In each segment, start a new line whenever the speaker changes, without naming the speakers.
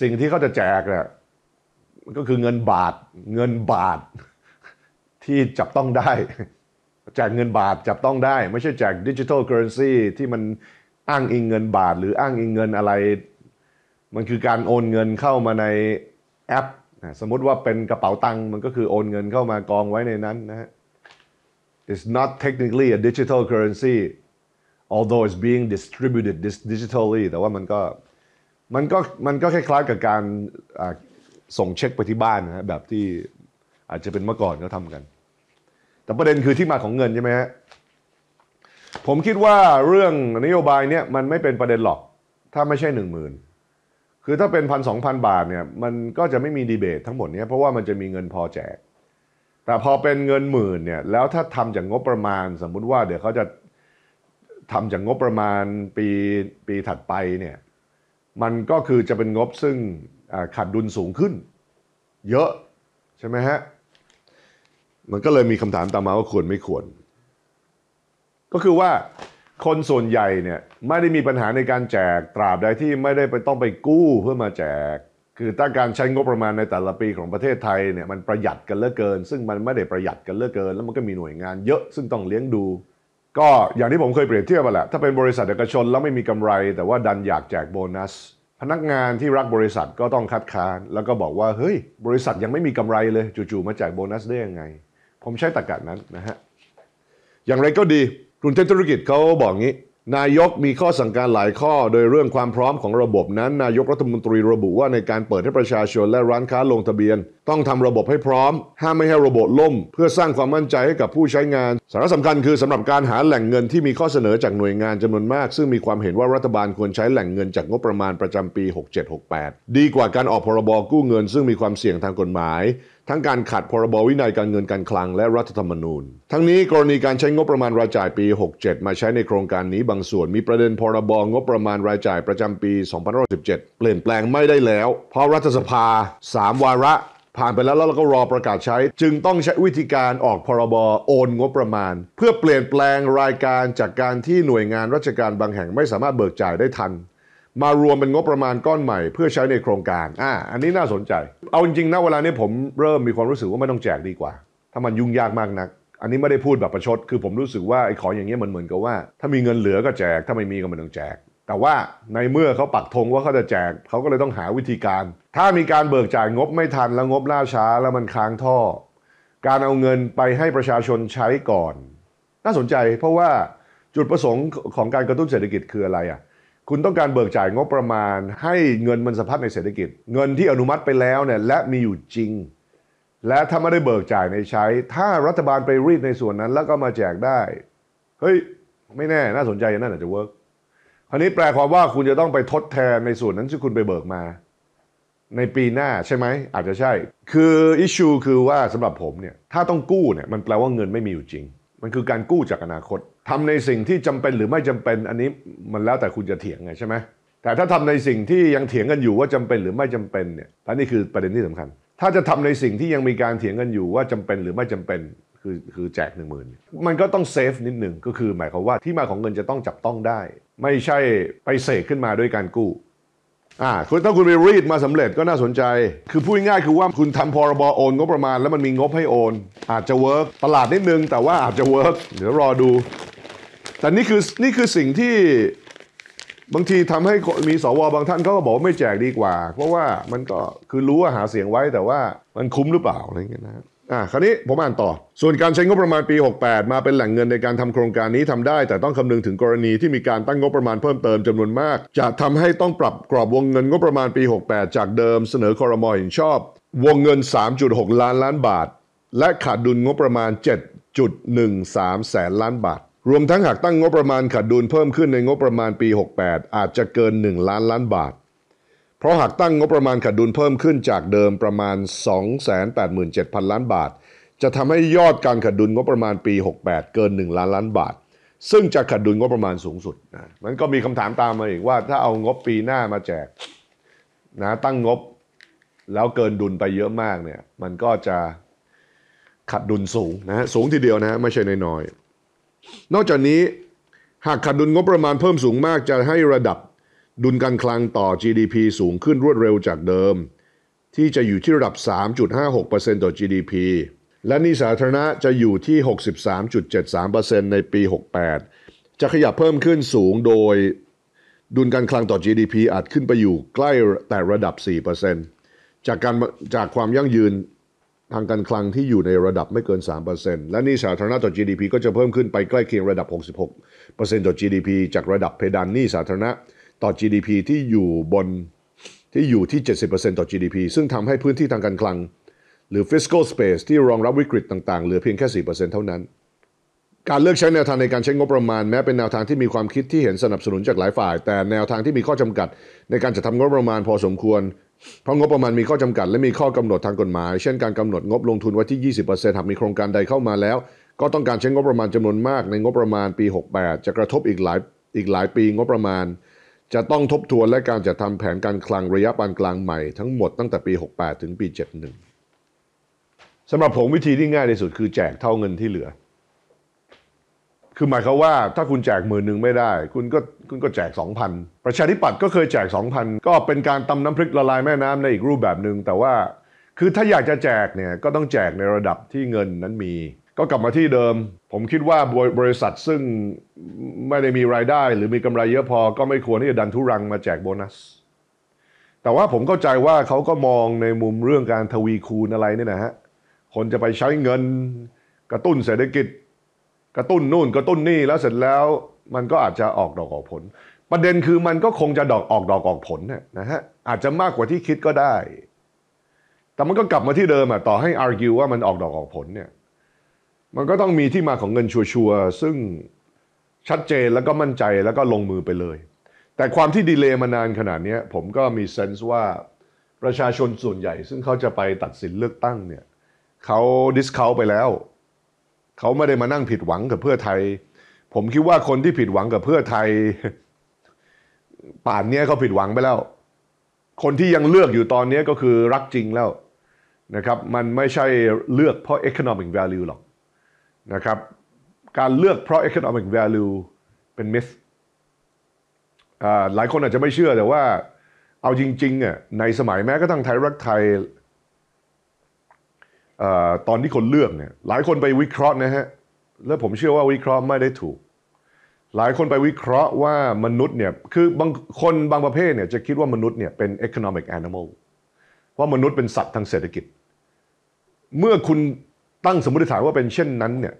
สิ่งที่เขาจะแจกเนี่ยก็คือเงินบาทเงินบาทที่จับต้องได้ แจกเงินบาทจับต้องได้ไม่ใช่แจกดิจิทัลเคอร์เรนซีที่มันอ้างอิงเงินบาทหรืออ้างอิงเงินอะไร มันคือการโอนเงินเข้ามาในแอป สมมติว่าเป็นกระเป๋าตังค์มันก็คือโอนเงินเข้ามากองไว้ในนั้นนะฮะ it's not technically a digital currency although it's being distributed digitally แต่ว่ามันก็มันก็มันก็คล้ายๆกับการส่งเช็คไปที่บ้านนะแบบที่อาจจะเป็นเมื่อก่อนเขาทำกัน แต่ประเด็นคือที่มาของเงินใช่ไหมฮะผมคิดว่าเรื่องนโยบายเนี่ยมันไม่เป็นประเด็นหรอกถ้าไม่ใช่หนึ่งหมื่นคือถ้าเป็นพันสองพันบาทเนี่ยมันก็จะไม่มีดีเบตทั้งหมดเนี่ยเพราะว่ามันจะมีเงินพอแจก แต่พอเป็นเงินหมื่นเนี่ยแล้วถ้าทำจากงบประมาณ สมมุติว่าเดี๋ยวเขาจะทำจากงบประมาณปีปีถัดไปเนี่ยมันก็คือจะเป็นงบซึ่งขาดดุลสูงขึ้น เยอะใช่ไหมฮะ มันก็เลยมีคำถามตามมาว่าควรไม่ควร ก็คือว่าคนส่วนใหญ่เนี่ยไม่ได้มีปัญหาในการแจก ตราบใดที่ไม่ได้ไปต้องไปกู้เพื่อมาแจก คือถ้าการใช้งบประมาณในแต่ละปีของประเทศไทยเนี่ยมันประหยัดกันเหลือเกิน ซึ่งมันไม่ได้ประหยัดกันเหลือเกิน แล้วมันก็มีหน่วยงานเยอะซึ่งต้องเลี้ยงดูก็อย่างที่ผมเคยเปรียบเทียบมาแหละถ้าเป็นบริษัทเอกชนแล้วไม่มีกำไร แต่ว่าดันอยากแจกโบนัส พนักงานที่รักบริษัทก็ต้องคัดค้าน แล้วก็บอกว่าเฮ้ย บริษัทยังไม่มีกำไรเลยจู่ๆมาแจกโบนัสได้ยังไงผมใช้ตรรกะนั้นนะฮะอย่างไรก็ดีกลุ่มเทนธุรกิจเขาบอกงี้ นายกมีข้อสั่งการหลายข้อ โดยเรื่องความพร้อมของระบบนั้น นายกรัฐมนตรีระบุว่าในการเปิดให้ประชาชนและร้านค้าลงทะเบียนต้องทำระบบให้พร้อม ห้ามไม่ให้ระบบล่ม เพื่อสร้างความมั่นใจให้กับผู้ใช้งานสาระสำคัญ คือสำหรับการหาแหล่งเงินที่มีข้อเสนอจากหน่วยงานจำนวนมาก ซึ่งมีความเห็นว่ารัฐบาลควรใช้แหล่งเงิน จากงบประมาณประจำปี 6768 ดีกว่าการออกพรบกู้เงิน ซึ่งมีความเสี่ยงทางกฎหมาย ทั้งการขัดพรบวินัยการเงินการคลังและรัฐธรรมนูญ ทั้งนี้กรณีการใช้งบประมาณรายจ่ายปี 67 มาใช้ในโครงการนี้บางส่วน มีประเด็นพรบงบประมาณรายจ่ายประจำปี2 0 1 7เปลี่ยนแปลงไม่ได้แล้ว เพราะรัฐสภา 3 วาระผ่านไปแล้วแล้วเราก็รอประกาศใช้ จึงต้องใช้วิธีการออกพรบโอนงบประมาณ เพื่อเปลี่ยนแปลงรายการจากการที่หน่วยงานราชการบางแห่งไม่สามารถเบิกจ่ายได้ทัน มารวมเป็นงบประมาณก้อนใหม่เพื่อใช้ในโครงการอ่าอันนี้น่าสนใจ เอาจริงๆนะเวลานี้ผมเริ่มมีความรู้สึกว่าไม่ต้องแจกดีกว่า ถ้ามันยุ่งยากมากนัก อันนี้ไม่ได้พูดแบบประชด คือผมรู้สึกว่าไอ้ขออย่างเงี้ยมันเหมือนกับว่าถ้ามีเงินเหลือก็แจกถ้าไม่มีก็ไม่ต้องแจกแต่ว่าในเมื่อเขาปักธงว่าเขาจะแจกเขาก็เลยต้องหาวิธีการ ถ้ามีการเบิกจ่ายงบไม่ทัน แล้วงบล่าช้าแล้วมันค้างท่อ การเอาเงินไปให้ประชาชนใช้ก่อน น่าสนใจเพราะว่าจุดประสงค์ของการกระตุ้นเศรษฐกิจคืออะไรอ่ะคุณต้องการเบิกจ่ายงบประมาณให้เงินมันสะพัดในเศรษฐกิจ เงินที่อนุมัติไปแล้วเนี่ยและมีอยู่จริง และถ้าไม่ได้เบิกจ่ายในใช้ ถ้ารัฐบาลไปรีดในส่วนนั้นแล้วก็มาแจกได้เฮ้ยไม่แน่น่าสนใจน่าจะเวิร์กราวนี้แปลความว่าคุณจะต้องไปทดแทนในส่วนนั้นที่คุณไปเบิกมา ในปีหน้าใช่ไหม อาจจะใช่ คืออิชูคือว่าสำหรับผมเนี่ยถ้าต้องกู้เนี่ยมันแปลว่าเงินไม่มีอยู่จริง มันคือการกู้จากอนาคต ทำในสิ่งที่จำเป็นหรือไม่จำเป็น อันนี้มันแล้วแต่คุณจะเถียงไงใช่ไหมแต่ถ้าทำในสิ่งที่ยังเถียงกันอยู่ว่าจำเป็นหรือไม่จำเป็นเนี่ยอันนี้คือประเด็นที่สำคัญถ้าจะทำในสิ่งที่ยังมีการเถียงกันอยู่ว่าจำเป็นหรือไม่จำเป็นคือคือแจกหนึ่งหมันก็ต้องเซฟนิดหนึ่งก็คือหมายความว่าที่มาของเงินจะต้องจับต้องได้ ไม่ใช่ไปเสกขึ้นมาด้วยการกู้อ่าคุณถ้าคุณไปรีดมาสำเร็จก็น่าสนใจ คือพูดง่ายคือว่าคุณทำพรบโอนงบประมาณแล้วมันมีงบให้โอน อาจจะเวิร์กตลาดนิดนึงแต่ว่าอาจจะเวิร์กเดี๋ยวรอดู แต่นี่คือนี่คือสิ่งที่บางทีทำให้มีสวบางท่านก็บอกไม่แจกดีกว่า เพราะว่ามันก็คือรู้ว่าหาเสียงไว้แต่ว่ามันคุ้มหรือเปล่าอะไรเงี้ยนะ่าคราวนี้ผมอ่านต่อ ส่วนการใช้งบประมาณปี 68 มาเป็นแหล่งเงินในการทำโครงการนี้ทำได้ แต่ต้องคำนึงถึงกรณีที่มีการตั้งงบประมาณเพิ่มเติมจำนวนมาก จะทำให้ต้องปรับกรอบวงเงินงบประมาณปี 68 จากเดิมเสนอคอรมอเห็นชอบ วงเงิน 3.6 ล้านล้านบาท และขาดดุลงบประมาณ 7.13 แสนล้านบาทรวมทั้งหากตั้งงบประมาณขาดดุลเพิ่มขึ้นในงบประมาณปี 68 อาจจะเกิน 1 ล้านล้านบาทเพราะหากตั้งงบประมาณขาดดุลเพิ่มขึ้นจากเดิมประมาณ 287,000 ล้านบาท จะทำให้ยอดการขาดดุลงบประมาณปี 68 เกิน 1 ล้านล้านบาท ซึ่งจะขาดดุลงบประมาณสูงสุดนะ มันก็มีคำถามตามมาอีกว่า ถ้าเอางบปีหน้ามาแจกนะตั้งงบแล้วเกินดุลไปเยอะมากเนี่ยมันก็จะขาดดุลสูงนะสูงทีเดียวนะไม่ใช่น้อยๆนอกจากนี้หากขาดดุลงบประมาณเพิ่มสูงมากจะให้ระดับดุลการคลังต่อ GDP สูงขึ้นรวดเร็วจากเดิม ที่จะอยู่ที่ระดับ 3.56%ต่อ GDP และหนี้สาธารณะจะอยู่ที่ 63.73%ในปี 68 จะขยับเพิ่มขึ้นสูงโดย ดุลการคลังต่อ GDP อาจขึ้นไปอยู่ใกล้แต่ระดับ 4%จากการจากความยั่งยืนทางการคลังที่อยู่ในระดับไม่เกิน3%และนี่สาธารณะต่อ GDP ก็จะเพิ่มขึ้นไปใกล้เคียงระดับ66%ต่อ GDP จากระดับเพดานหนี้สาธารณะต่อ GDP ที่อยู่บนที่อยู่ที่ 70%ต่อ GDP ซึ่งทำให้พื้นที่ทางการคลัง หรือ fiscal space ที่รองรับวิกฤตต่างๆ เหลือเพียงแค่ 4%เท่านั้น การเลือกใช้แนวทางในการใช้งบประมาณแม้เป็นแนวทางที่มีความคิดที่เห็นสนับสนุนจากหลายฝ่าย แต่แนวทางที่มีข้อจำกัดในการจัดทางบประมาณพอสมควร เพราะงบประมาณมีข้อจำกัด และมีข้อกำหนดทางกฎหมาย เช่น การกำหนดงบลงทุนไว้ที่ 20%หากมีโครงการใดเข้ามาแล้ว ก็ต้องการใช้งบประมาณจำนวนมากในงบประมาณ ปี 68 จะกระทบอีกหลายอีกหลายปีงบประมาณจะต้องทบทวนและการจัดทำแผนการคลังระยะปานกลางใหม่ทั้งหมดตั้งแต่ปี 68 ถึงปี 71สำหรับผมวิธีที่ง่ายที่สุดคือ แจกเท่าเงินที่เหลือ คือหมายเขาว่า ถ้าคุณแจกหมื่นหนึ่งไม่ได้ คุณก็คุณก็แจกสองพันประชาธิปัตย์ก็เคยแจกสองพันก็เป็นการตำน้ำพริกละลายแม่น้ำในอีกรูปแบบหนึ่งแต่ว่าคือถ้าอยากจะแจกเนี่ยก็ต้องแจกในระดับที่เงินนั้นมีก็กลับมาที่เดิม ผมคิดว่าบริษัทซึ่งไม่ได้มีรายได้ หรือมีกำไรเยอะพอก็ไม่ควรที่จะดันทุรังมาแจกโบนัส แต่ว่าผมเข้าใจว่าเขาก็มองในมุมเรื่องการทวีคูณอะไรนี่นะฮะ คนจะไปใช้เงิน กระตุ้นเศรษฐกิจ กระตุ้นนู่นกระตุ้นนี่แล้วเสร็จแล้วมันก็อาจจะออกดอกออกผล ประเด็นคือมันก็คงจะดอกออกดอกออกผลนะฮะอาจจะมากกว่าที่คิดก็ได้ แต่มันก็กลับมาที่เดิมอะต่อให้อร์กิวว่ามันออกดอกออกผลเนี่ยมันก็ต้องมีที่มาของเงินชัวร์ๆซึ่งชัดเจนแล้วก็มั่นใจแล้วก็ลงมือไปเลย แต่ความที่ดีเลย์มานานขนาดนี้ ผมก็มีเซนส์ว่าประชาชนส่วนใหญ่ ซึ่งเขาจะไปตัดสินเลือกตั้งเนี่ยเขาดิสเคาไปแล้ว เขาไม่ได้มานั่งผิดหวังกับเพื่อไทย ผมคิดว่าคนที่ผิดหวังกับเพื่อไทย ป่านนี้เขาผิดหวังไปแล้ว คนที่ยังเลือกอยู่ตอนนี้ก็คือรักจริงแล้วนะครับ มันไม่ใช่เลือกเพราะ economic value หรอกนะครับการเลือกเพราะ economic value เป็นมิสหลายคนอาจจะไม่เชื่อ แต่ว่าเอาจริงๆอ่ะในสมัยแม้กระทั่งไทยรักไทยตอนที่คนเลือกเนี่ยหลายคนไปวิเคราะห์นะฮะแล้วผมเชื่อว่าวิเคราะห์ไม่ได้ถูก หลายคนไปวิเคราะห์ว่ามนุษย์เนี่ยคือบางคนบางประเภทเนี่ยจะคิดว่ามนุษย์เนี่ยเป็น economic animal ว่ามนุษย์เป็นสัตว์ทางเศรษฐกิจ เมื่อคุณตั้งสมมติฐานว่าเป็นเช่นนั้นเนี่ย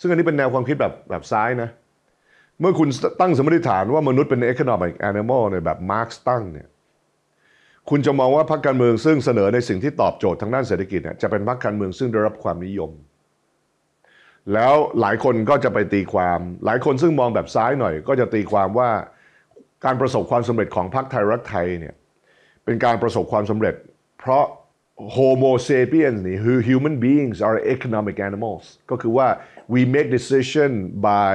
ซึ่งอันนี้เป็นแนวความคิดแบบแบบซ้ายนะเมื่อคุณตั้งสมมติฐานว่ามนุษย์เป็น economic animal เนี่ยแบบมาร์กตั้งเนี่ยคุณจะมองว่าพรรคการเมืองซึ่งเสนอในสิ่งที่ตอบโจทย์ทางด้านเศรษฐกิจเนี่ยจะเป็นพรรคการเมืองซึ่งได้รับความนิยม แล้วหลายคนก็จะไปตีความหลายคนซึ่งมองแบบซ้ายหน่อย ก็จะตีความว่าการประสบความสำเร็จของพรรคไทยรักไทยเนี่ยเป็นการประสบความสำเร็จ เพราะ Homo sapiens นี่ who human beings are economic animals ก็คือว่า we make decision by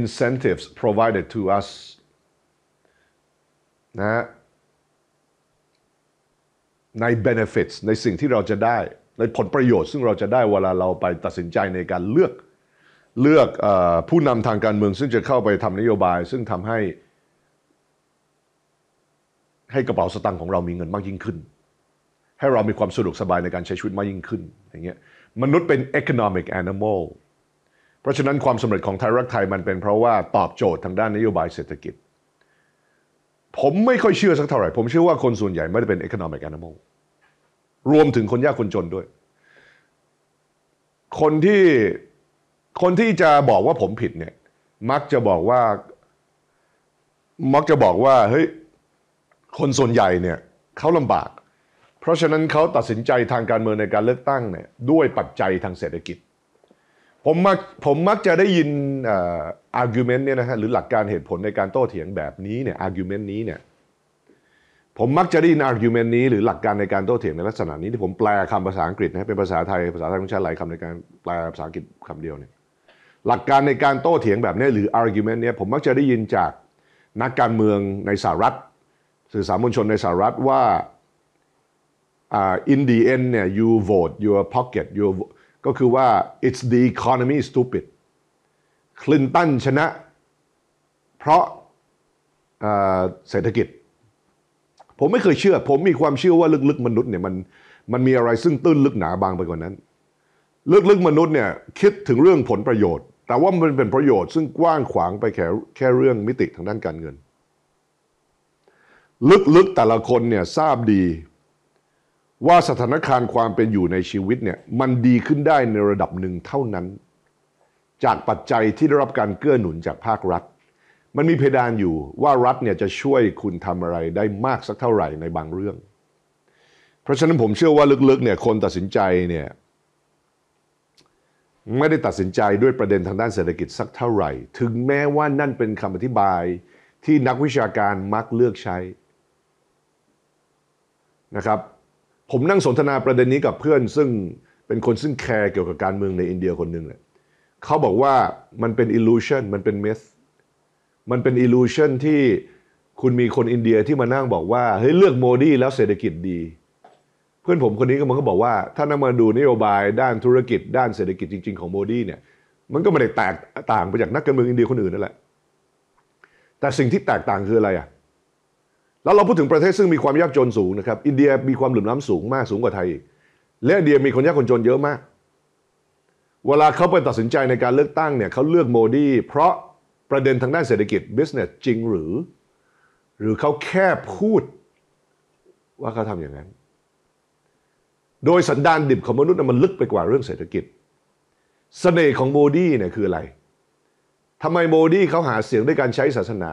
incentives provided to us นะใน benefits ในสิ่งที่เราจะได้ ในผลประโยชน์ซึ่งเราจะได้เวลาเราไปตัดสินใจในการเลือก เลือกอผู้นำทางการเมือง ซึ่งจะเข้าไปทำนโยบายซึ่งทำให้ ให้กระเป๋าสตางค์ของเรามีเงินมากยิ่งขึ้นให้เรามีความสะดวกสบายในการใช้ชีวิตมากยิ่งขึ้นอย่างเงี้ยมนุษย์เป็น economic animal เพราะฉะนั้นความสำเร็จของไทยรักไทยมันเป็นเพราะว่าตอบโจทย์ทางด้านนโยบายเศรษฐกิจ ผมไม่ค่อยเชื่อสักเท่าไหร่ผมเชื่อว่าคนส่วนใหญ่ไม่ได้เป็น economic animal รวมถึงคนยากคนจนด้วย คนที่คนที่จะบอกว่าผมผิดเนี่ยมักจะบอกว่ามักจะบอกว่าเฮ้ยคนส่วนใหญ่เนี่ยเขาลำบากเพราะฉะนั้นเขาตัดสินใจทางการเมืองในการเลือกตั้งเนี่ยด้วยปัจจัยทางเศรษฐกิจ ผมมักผมมักจะได้ยินอาร์กิวเมนต์เนี่ยนะฮะหรือหลักการเหตุผลในการโต้เถียงแบบนี้เนี่ยอาร์กิวเมนต์นี้เนี่ยผมมักจะได้ยินอาร์กิวเมนต์นี้ หรือหลักการในการโต้เถียงในลักษณะนี้ที่ผมแปลคำภาษาอังกฤษนะเป็นภาษาไทยภาษาไทยของชาติหลายคำในการแปลภาษาอังกฤษคำเดียวเนี่ยหลักการในการโต้เถียงแบบนี้หรือ argument เนี่ยผมมักจะได้ยินจากนักการเมืองในสหรัฐ สื่อสารมวลชนในสหรัฐว่า in the end เนี่ย you vote your pocket your ก็คือว่า it's the economy stupid คลินตันชนะ เพราะเศรษฐกิจ ผมไม่เคยเชื่อ ผมมีความเชื่อว่าลึกๆมนุษย์เนี่ยมันมันมีอะไรซึ่งตื้นลึกหนาบางไปกว่านั้น ลึกๆมนุษย์เนี่ยคิดถึงเรื่องผลประโยชน์ แต่ว่ามันเป็นประโยชน์ซึ่งกว้างขวางไปแค่แค่เรื่องมิติทางด้านการเงิน ลึกๆแต่ละคนเนี่ยทราบดีว่าสถานการณ์ความเป็นอยู่ในชีวิตเนี่ยมันดีขึ้นได้ในระดับหนึ่งเท่านั้น จากปัจจัยที่ได้รับการเกื้อหนุนจากภาครัฐ มันมีเพดานอยู่ว่ารัฐเนี่ยจะช่วยคุณทำอะไร ได้มากสักเท่าไหร่ในบางเรื่อง เพราะฉะนั้นผมเชื่อว่าลึกๆเนี่ยคนตัดสินใจเนี่ยไม่ได้ตัดสินใจด้วยประเด็นทางด้านเศรษฐกิจสักเท่าไหร่ ถึงแม้ว่านั่นเป็นคำอธิบายที่นักวิชาการมักเลือกใช้นะครับผมนั่งสนทนาประเด็นนี้กับเพื่อนซึ่งเป็นคนซึ่งแคร์เกี่ยวกับการเมืองในอินเดียคนหนึ่งเนี่ยเขาบอกว่ามันเป็นอิลูชันมันเป็นเมสมันเป็นอิลูชันที่คุณมีคนอินเดียที่มานั่งบอกว่าเฮ้ยเลือกโมดีแล้วเศรษฐกิจดี เพื่อนผมคนนี้ก็มันก็บอกว่า ถ้านำมาดูนโยบายด้านธุรกิจด้านเศรษฐกิจจริงๆของโมดีเนี่ยมันก็ไม่ได้แตกต่างไปจากนักการเมืองอินเดียคนอื่นนั่นแหละ แต่สิ่งที่แตกต่างคืออะไรอ่ะแล้วเราพูดถึงประเทศซึ่งมีความยากจนสูงนะครับ อินเดียมีความเหลื่อมล้าสูงมาก สูงกว่าไทย และอินเดียมีคนยากคนจนเยอะมาก เวลาเขาไปตัดสินใจในการเลือกตั้งเนี่ยเขาเลือกโมดี เพราะประเด็นทางด้านเศรษฐกิจ business จริงหรือ หรือเขาแค่พูดว่าเขาทำอย่างนั้น โดยสันดานดิบของมนุษย์มันลึกไปกว่าเรื่องเศรษฐกิจสเสน่ห์ของโมดีเนี่ยคืออะไรทำไมโมดีเขาหาเสียงด้วยการใช้ศาสนา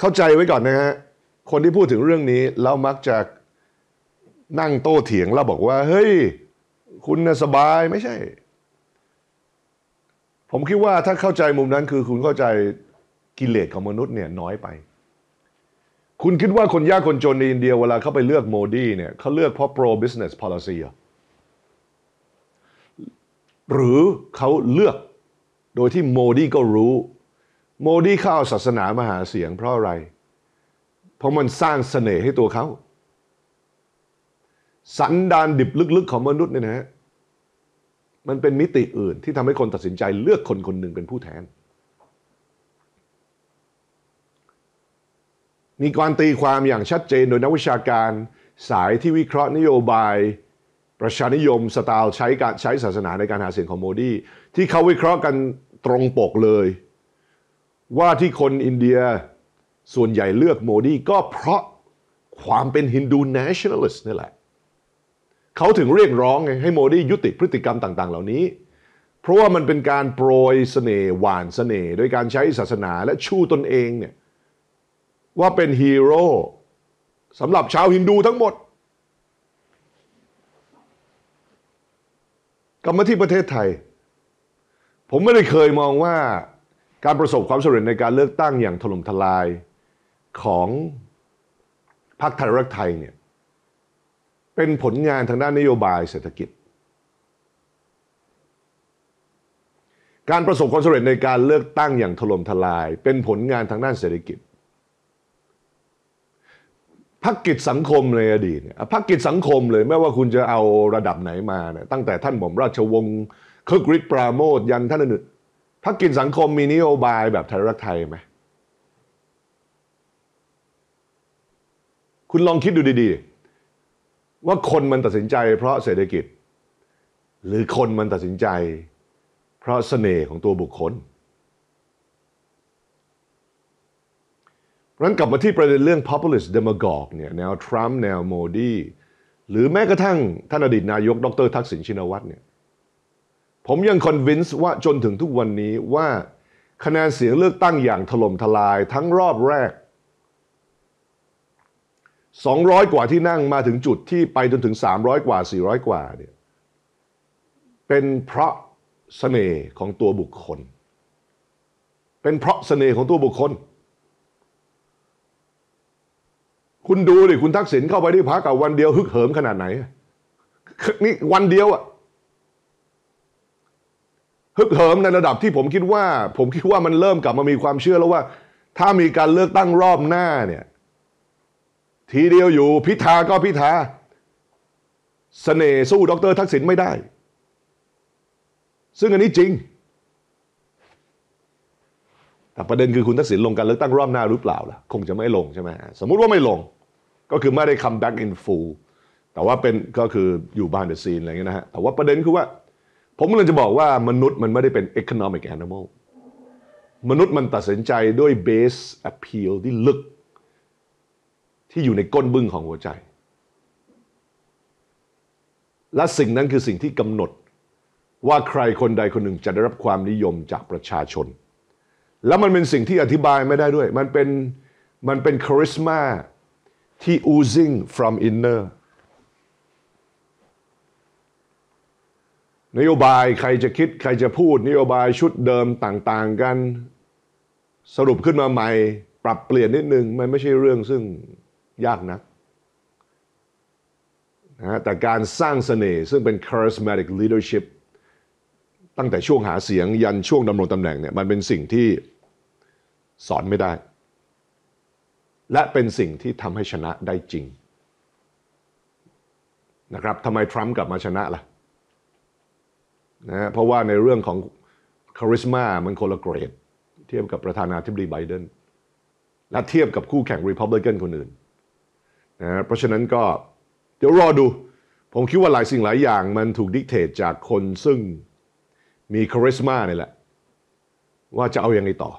เข้าใจไว้ก่อนนะฮะ คนที่พูดถึงเรื่องนี้ แล้วมักจะนั่งโต้เถียงแล้วบอกว่า เฮ้ย คุณสบายไม่ใช่ ผมคิดว่าถ้าเข้าใจมุมนั้นคือ คุณเข้าใจกิเลสของมนุษย์เนี่ยน้อยไป คุณคิดว่าคนยากคนจนในอินเดียเวลาเขาไปเลือกโมดีเนี่ยเขาเลือกเพราะ pro business policy หรือเขาเลือกโดยที่โมดี ก็รู้โมดีเข้าศาสนามาหาเสียงเพราะอะไร เพราะมันสร้างเสน่ห์ให้ตัวเขา สันดานดิบลึกๆของมนุษย์เนี่ยนะฮะมันเป็นมิติอื่นที่ทำให้คนตัดสินใจเลือกคนคนหนึ่งเป็นผู้แทน มีการตีความอย่างชัดเจนโดยนักวิชาการสายที่วิเคราะห์นโยบาย ประชานิยมสไตล์ใช้การใช้ศาสนาในการหาเสียงของโมดี ที่เขาวิเคราะห์กันตรงปกเลยว่าที่คนอินเดียส่วนใหญ่เลือกโมดีก็เพราะความเป็นฮินดูเนชั่นแนลิสต์นี่แหละเขาถึงเรียกร้องให้โมดียุติพฤติกรรมต่าง ๆ เหล่านี้ เพราะว่ามันเป็นการโปรยสเสน่ห์หวานสเสน่ห์โดยการใช้ศาสนาและชูตนเองเนี่ยว่าเป็นฮีโร่สำหรับชาวฮินดูทั้งหมดกลับมาที่ประเทศไทย ผมไม่ได้เคยมองว่าการประสบความสำเร็จในการเลือกตั้งอย่างถล่มทลายของพรรคไทยรักไทยเนี่ยเป็นผลงานทางด้านนโยบายเศรษฐกิจ การประสบความสำเร็จในการเลือกตั้งอย่างถล่มทลาย เป็นผลงานทางด้านเศรษฐกิจพักกิจสังคมในอดีตเนี่ยพักกิจสังคมเลยไม่ว่าคุณจะเอาระดับไหนมาเนี่ยตั้งแต่ท่านหม่อมราชวงศ์คอก์กริตปราโมทยันท่านอื่นพักกินสังคมมีนโยบายแบบไทยรักไทยไหม คุณลองคิดดูดีๆ ว่าคนมันตัดสินใจเพราะเศรษฐกิจ หรือคนมันตัดสินใจเพราะเสน่ห์ของตัวบุคคลรั้นกลับมาที่ประเด็นเรื่อง populist demagogue เนี่ย แนวทรัมป์แนวโมดี หรือแม้กระทั่งท่านอดีตนายก ดร ทักษิณชินวัตรเนี่ยผมยังคอนวินส์ว่าจนถึงทุกวันนี้ว่า คะแนนเสียงเลือกตั้งอย่างถล่มทลายทั้งรอบแรก 200 กว่าที่นั่งมาถึงจุดที่ไปจนถึง300กว่า400กว่าเนี่ยเป็นเพราะเสน่ห์ของตัวบุคคล เป็นเพราะเสน่ห์ของตัวบุคคล คุณดูดิ คุณทักษิณเข้าไปที่พักกับวันเดียวฮึกเหิมขนาดไหน นี่วันเดียวอะฮึกเหิมในระดับที่ผมคิดว่า ผมคิดว่ามันเริ่มกลับมามีความเชื่อแล้วว่า ถ้ามีการเลือกตั้งรอบหน้าเนี่ยทีเดียวอยู่พิธาก็พิธาสเสน่ห์สู้ ดร ทักษิณไม่ได้ ซึ่งอันนี้จริง แต่ประเด็นคือคุณทักษิณลงการเลือกตั้งรอบหน้าหรือเปล่าล่ะคงจะไม่ลงใช่ไหมสมมุติว่าไม่ลง ก็คือไม่ได้ come back in full แต่ว่าเป็นก็คืออยู่บ้านเดอะซีนอะไรเงี้ยนะฮะแต่ว่าประเด็นคือว่าผมกำลังจะบอกว่ามนุษย์มันไม่ได้เป็น economic animal มนุษย์มันตัดสินใจด้วย base appeal ที่ลึก ที่อยู่ในก้นบึ้งของหัวใจ และสิ่งนั้นคือสิ่งที่กำหนดว่าใครคนใดคนหนึ่งจะได้รับความนิยมจากประชาชน แล้วมันเป็นสิ่งที่อธิบายไม่ได้ด้วยมันเป็นมันเป็นคาริสมาที่ oozing from inner นโยบายใครจะคิดใครจะพูด นโยบายชุดเดิมต่าง ๆ กัน สรุปขึ้นมาใหม่ ปรับเปลี่ยนนิดนึงมันไม่ใช่เรื่องซึ่งยากนักนะแต่การสร้างเสน่ห์ซึ่งเป็น charismatic leadership ตั้งแต่ช่วงหาเสียงยันช่วงดำรงตำแหน่งเนี่ยมันเป็นสิ่งที่สอนไม่ได้ และเป็นสิ่งที่ทำให้ชนะได้จริง นะครับทำไมทรัมป์กลับมาชนะละ่ะนะเพราะว่าในเรื่องของคาริสมามันคนละเกรด เทียบกับประธานาธิบดีไบเดนและเทียบกับคู่แข่งรีพับลิกันคนอื่นนะเพราะฉะนั้นก็เดี๋ยวรอดู ผมคิดว่าหลายสิ่งหลายอย่างมันถูกดิกเตทจากคนซึ่งมีคาริสมาเนี่ยแหละ ว่าจะเอาอยัางไงต่อ